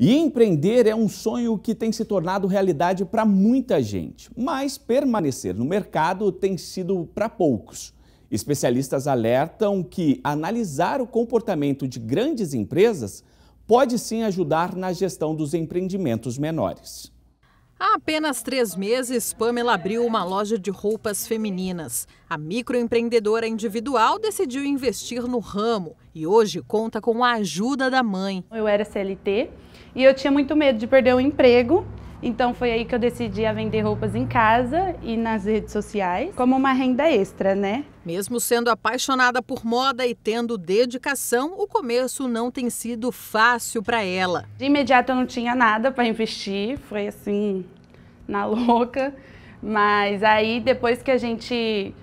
E empreender é um sonho que tem se tornado realidade para muita gente, mas permanecer no mercado tem sido para poucos. Especialistas alertam que analisar o comportamento de grandes empresas pode sim ajudar na gestão dos empreendimentos menores. Há apenas três meses, Pamela abriu uma loja de roupas femininas. A microempreendedora individual decidiu investir no ramo e hoje conta com a ajuda da mãe. Eu era CLT e eu tinha muito medo de perder o emprego. Então foi aí que eu decidi a vender roupas em casa e nas redes sociais, como uma renda extra, né? Mesmo sendo apaixonada por moda e tendo dedicação, o começo não tem sido fácil para ela. De imediato eu não tinha nada para investir, foi assim, na louca. Mas aí depois que a gente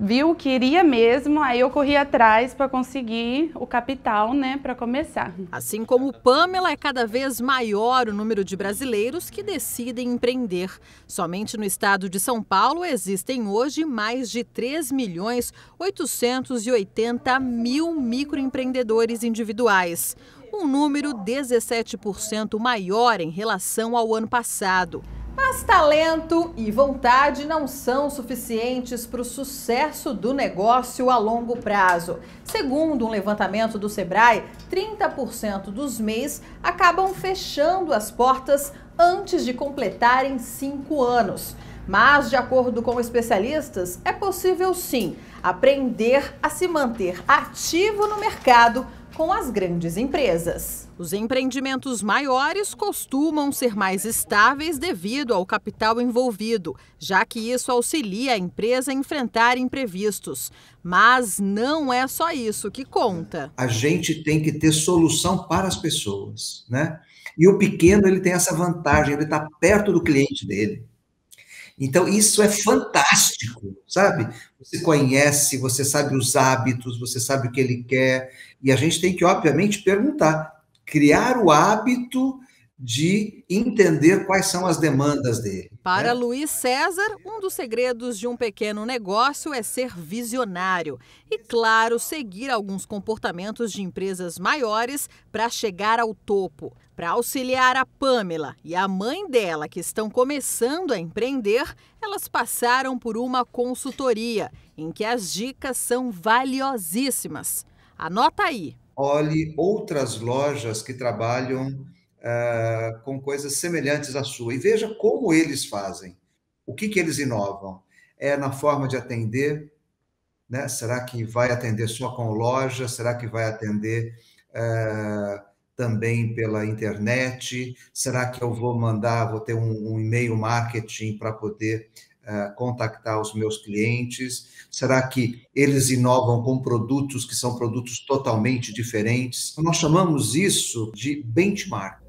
viu que iria mesmo, aí eu corri atrás para conseguir o capital, né, para começar. Assim como Pamela, é cada vez maior o número de brasileiros que decidem empreender. Somente no estado de São Paulo existem hoje mais de 3 milhões 880 mil microempreendedores individuais. Um número 17% maior em relação ao ano passado. Mas talento e vontade não são suficientes para o sucesso do negócio a longo prazo. Segundo um levantamento do Sebrae, 30% dos MEIs acabam fechando as portas antes de completarem cinco anos. Mas, de acordo com especialistas, é possível sim aprender a se manter ativo no mercado com as grandes empresas. Os empreendimentos maiores costumam ser mais estáveis devido ao capital envolvido, já que isso auxilia a empresa a enfrentar imprevistos. Mas não é só isso que conta. A gente tem que ter solução para as pessoas, né? E o pequeno ele tem essa vantagem, ele está perto do cliente dele. Então, isso é fantástico, sabe? Você conhece, você sabe os hábitos, você sabe o que ele quer, e a gente tem que, obviamente, perguntar, criar o hábito de entender quais são as demandas dele. Né? Para né? Luiz César, um dos segredos de um pequeno negócio é ser visionário e, claro, seguir alguns comportamentos de empresas maiores para chegar ao topo. Para auxiliar a Pamela e a mãe dela, que estão começando a empreender, elas passaram por uma consultoria em que as dicas são valiosíssimas. Anota aí. Olhe outras lojas que trabalham ah, com coisas semelhantes à sua. E veja como eles fazem. O que, que eles inovam? É na forma de atender? Né? Será que vai atender só com loja? Será que vai atender uh, também pela internet? Será que eu vou mandar, vou ter um, um e-mail marketing para poder Uh, contactar os meus clientes? Será que eles inovam com produtos que são produtos totalmente diferentes? Nós chamamos isso de benchmark.